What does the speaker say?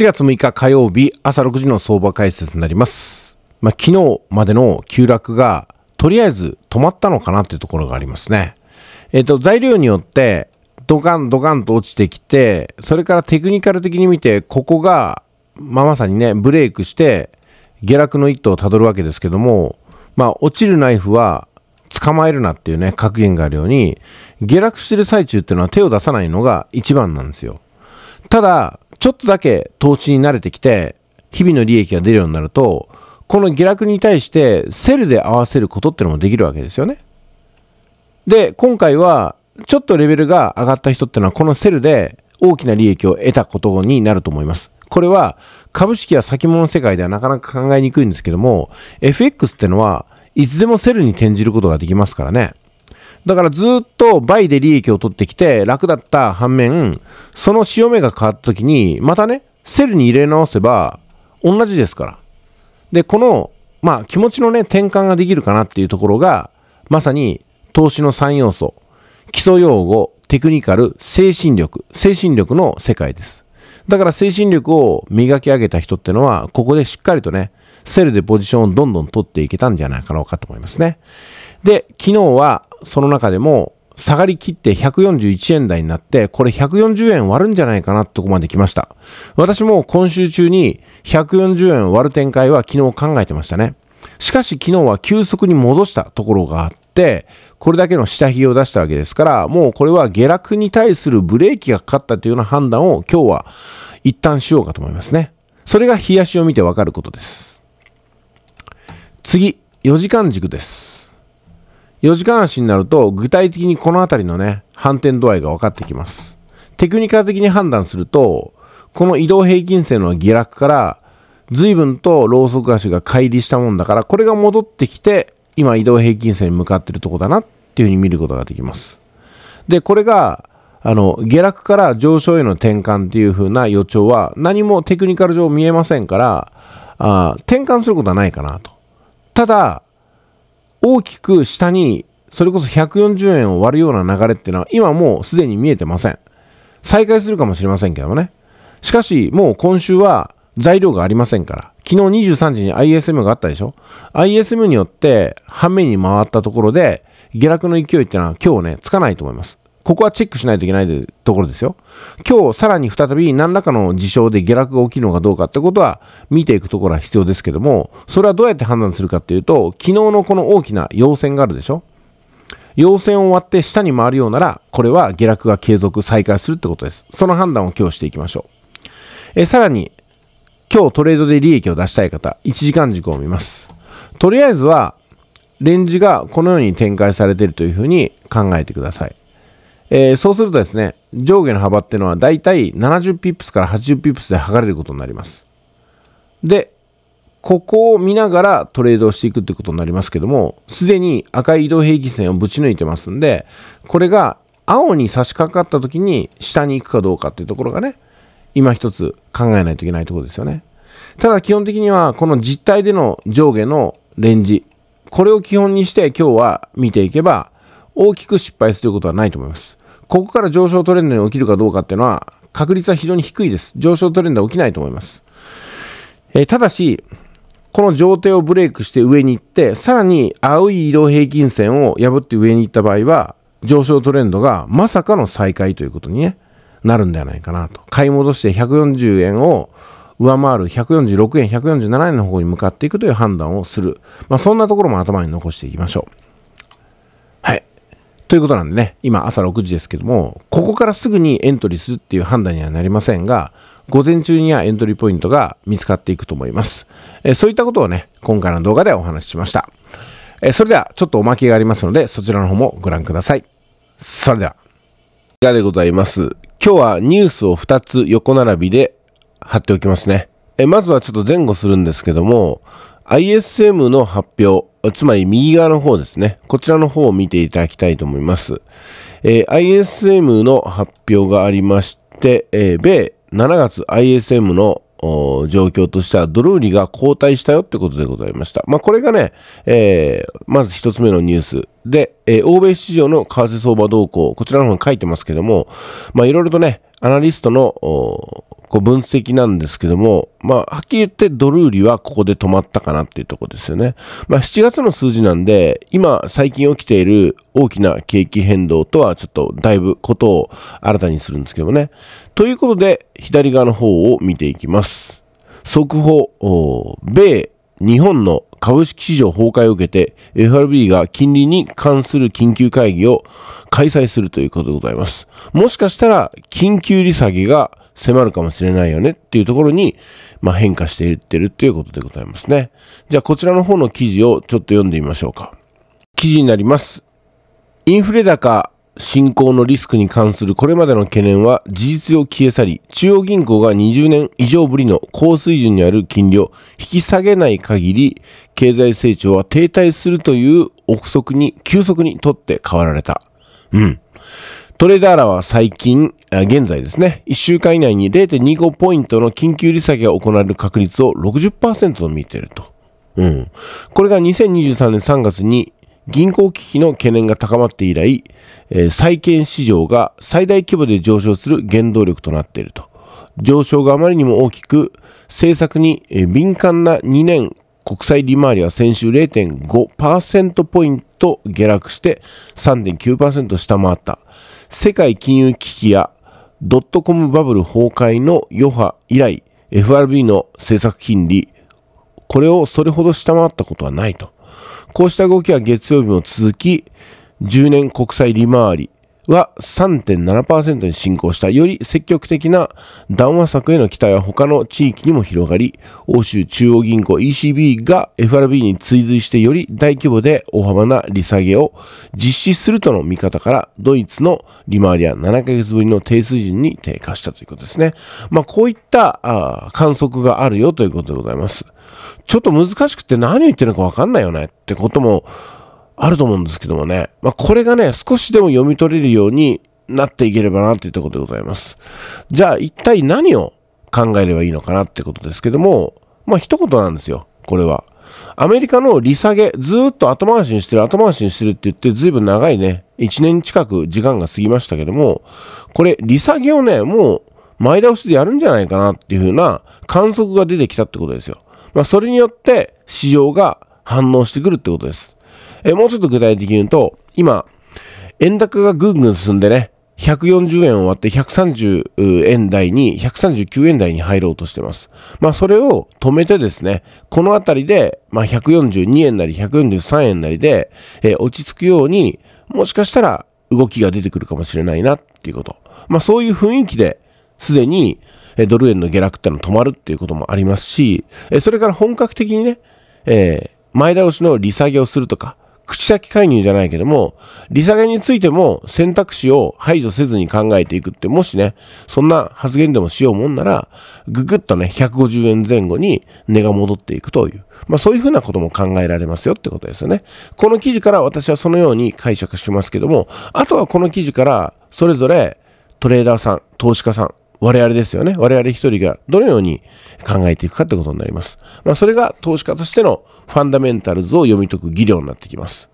1月6日火曜日朝6時の相場解説になります。まあ、昨日までの急落がとりあえず止まったのかなというところがありますね。えっ、ー、と、材料によってドカンドカンと落ちてきて、それからテクニカル的に見て、ここが、まあ、まさにね、ブレイクして下落の一途をたどるわけですけども、まあ、落ちるナイフは捕まえるなっていうね、格言があるように、下落してる最中っていうのは手を出さないのが一番なんですよ。ただ、ちょっとだけ投資に慣れてきて、日々の利益が出るようになると、この下落に対してセルで合わせることってのもできるわけですよね。で、今回は、ちょっとレベルが上がった人ってのは、このセルで大きな利益を得たことになると思います。これは、株式や先物世界ではなかなか考えにくいんですけども、FX ってのは、いつでもセルに転じることができますからね。だからずっと倍で利益を取ってきて楽だった反面、その潮目が変わった時に、またね、セルに入れ直せば同じですから。で、この、まあ気持ちのね、転換ができるかなっていうところが、まさに投資の3要素。基礎用語、テクニカル、精神力。精神力の世界です。だから精神力を磨き上げた人ってのは、ここでしっかりとね、セルでポジションをどんどん取っていけたんじゃないかろうかと思いますね。で、昨日はその中でも下がりきって141円台になって、これ140円割るんじゃないかなってとこまで来ました。私も今週中に140円割る展開は昨日考えてましたね。しかし昨日は急速に戻したところがあって、これだけの下髭を出したわけですから、もうこれは下落に対するブレーキがかかったというような判断を今日は一旦しようかと思いますね。それが冷やしを見てわかることです。次、4時間軸です。4時間足になると、具体的にこの辺りのね、反転度合いが分かってきます。テクニカル的に判断すると、この移動平均線の下落から、随分とローソク足が乖離したもんだから、これが戻ってきて、今移動平均線に向かってるとこだなっていうふうに見ることができます。で、これが、あの、下落から上昇への転換っていうふうな予兆は何もテクニカル上見えませんから、あ転換することはないかなと。ただ、大きく下に、それこそ140円を割るような流れっていうのは、今もうすでに見えてません。再開するかもしれませんけどね。しかし、もう今週は材料がありませんから、昨日23時に ISM があったでしょ ?ISM によって、半面に回ったところで、下落の勢いっていうのは今日ね、つかないと思います。ここはチェックしないといけないところですよ。今日さらに再び何らかの事象で下落が起きるのかどうかってことは見ていくところは必要ですけども、それはどうやって判断するかっていうと、昨日のこの大きな陽線があるでしょ陽線を割って下に回るようなら、これは下落が継続、再開するってことです。その判断を今日していきましょう。えさらに、今日トレードで利益を出したい方、1時間軸を見ます。とりあえずは、レンジがこのように展開されているというふうに考えてください。えー、そうするとですね、上下の幅っていうのはだいたい70ピップスから80ピップスで測れることになります。で、ここを見ながらトレードをしていくってことになりますけども、すでに赤い移動平均線をぶち抜いてますんで、これが青に差し掛かった時に下に行くかどうかっていうところがね、今一つ考えないといけないところですよね。ただ基本的にはこの実体での上下のレンジ、これを基本にして今日は見ていけば大きく失敗することはないと思います。ここから上昇トレンドに起きるかどうかっていうのは、確率は非常に低いです。上昇トレンドは起きないと思います。えー、ただし、この上底をブレイクして上に行って、さらに青い移動平均線を破って上に行った場合は、上昇トレンドがまさかの再開ということに、ね、なるんではないかなと。買い戻して140円を上回る146円、147円の方に向かっていくという判断をする。まあ、そんなところも頭に残していきましょう。ということなんでね、今朝6時ですけども、ここからすぐにエントリーするっていう判断にはなりませんが、午前中にはエントリーポイントが見つかっていくと思います。えそういったことをね、今回の動画でお話ししました。えそれではちょっとおまけがありますので、そちらの方もご覧ください。それでは。いかでございます。今日はニュースを2つ横並びで貼っておきますね。えまずはちょっと前後するんですけども、ISM の発表、つまり右側の方ですね。こちらの方を見ていただきたいと思います。えー、ISM の発表がありまして、えー、米7月 ISM の状況としてはドル売りが後退したよってことでございました。まあ、これがね、えー、まず一つ目のニュースで、えー、欧米市場の為替相場動向、こちらの方に書いてますけども、まあ、いろいろとね、アナリストのこう分析なんですけども、まあ、はっきり言ってドル売りはここで止まったかなっていうとこですよね。まあ、7月の数字なんで、今、最近起きている大きな景気変動とはちょっとだいぶことを新たにするんですけどもね。ということで、左側の方を見ていきます。速報、米、日本の株式市場崩壊を受けて FRB が金利に関する緊急会議を開催するということでございます。もしかしたら緊急利下げが迫るかもしれないよねっていうところに、まあ、変化していってるっていうことでございますね。じゃあこちらの方の記事をちょっと読んでみましょうか。記事になります。インフレ高進行のリスクに関するこれまでの懸念は事実上消え去り、中央銀行が20年以上ぶりの高水準にある金利を引き下げない限り、経済成長は停滞するという憶測に、急速にとって変わられた。うん。トレーダーらは最近、現在ですね、1週間以内に0.25ポイントの緊急利下げが行われる確率を60%と見ていると。うん。これが2023年3月に銀行危機の懸念が高まって以来、えー、債券市場が最大規模で上昇する原動力となっていると。上昇があまりにも大きく、政策に、えー、敏感な2年国債利回りは先週0.5%ポイント下落して3.9%下回った。世界金融危機やドットコムバブル崩壊の余波以来、FRB の政策金利、これをそれほど下回ったことはないと。こうした動きは月曜日も続き、10年国債利回り、は3.7%に進行したより積極的な談話策への期待は他の地域にも広がり欧州中央銀行 ECB が FRB に追随してより大規模で大幅な利下げを実施するとの見方からドイツの利回りは7ヶ月ぶりの低水準に低下したということですね。まあこういった観測があるよということでございます。ちょっと難しくて何を言ってるのかわかんないよねってこともあると思うんですけどもね。まあ、これがね、少しでも読み取れるようになっていければなっていったことでございます。じゃあ、一体何を考えればいいのかなってことですけども、まあ、一言なんですよ。これは。アメリカの利下げ、ずっと後回しにしてる、後回しにしてるって言って、ずいぶん長いね、1年近く時間が過ぎましたけども、これ、利下げをね、もう前倒しでやるんじゃないかなっていう風な観測が出てきたってことですよ。まあ、それによって市場が反応してくるってことです。えもうちょっと具体的に言うと、今、円高がぐんぐん進んでね、140円終わって130円台に、139円台に入ろうとしてます。まあそれを止めてですね、このあたりで、まあ142円なり143円なりで、えー、落ち着くように、もしかしたら動きが出てくるかもしれないなっていうこと。まあそういう雰囲気で、すでにドル円の下落っての止まるっていうこともありますし、それから本格的にね、えー、前倒しの利下げをするとか、口先介入じゃないけども、利下げについても選択肢を排除せずに考えていくって、もしね、そんな発言でもしようもんなら、ぐぐっとね、150円前後に値が戻っていくという、まあそういうふうなことも考えられますよってことですよね。この記事から私はそのように解釈しますけども、あとはこの記事から、それぞれトレーダーさん、投資家さん、我々ですよね。我々一人がどのように考えていくかってことになります。まあ、それが投資家としてのファンダメンタルズを読み解く技量になってきます。